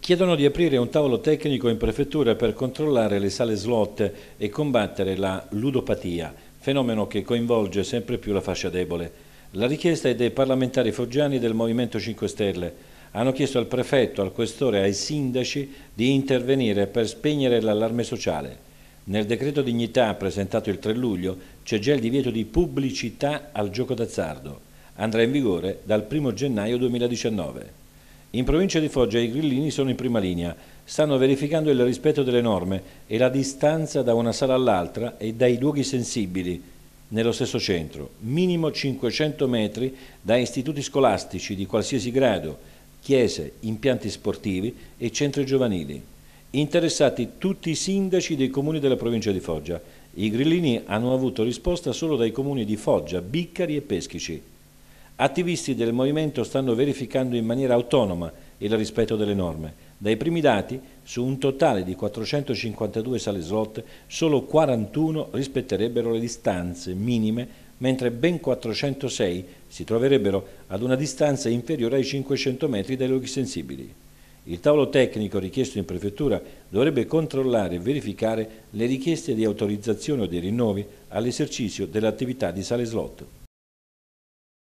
Chiedono di aprire un tavolo tecnico in prefettura per controllare le sale slot e combattere la ludopatia, fenomeno che coinvolge sempre più la fascia debole. La richiesta è dei parlamentari foggiani del Movimento 5 Stelle. Hanno chiesto al prefetto, al questore e ai sindaci di intervenire per spegnere l'allarme sociale. Nel decreto dignità presentato il 3 luglio c'è già il divieto di pubblicità al gioco d'azzardo. Andrà in vigore dal 1 gennaio 2019. In provincia di Foggia i grillini sono in prima linea, stanno verificando il rispetto delle norme e la distanza da una sala all'altra e dai luoghi sensibili nello stesso centro, minimo 500 metri da istituti scolastici di qualsiasi grado, chiese, impianti sportivi e centri giovanili. Interessati tutti i sindaci dei comuni della provincia di Foggia. I grillini hanno avuto risposta solo dai comuni di Foggia, Biccari e Peschici attivisti del movimento stanno verificando in maniera autonoma il rispetto delle norme. Dai primi dati, su un totale di 452 sale slot, solo 41 rispetterebbero le distanze minime, mentre ben 406 si troverebbero ad una distanza inferiore ai 500 metri dai luoghi sensibili. Il tavolo tecnico richiesto in prefettura dovrebbe controllare e verificare le richieste di autorizzazione o di rinnovi all'esercizio dell'attività di sale slot.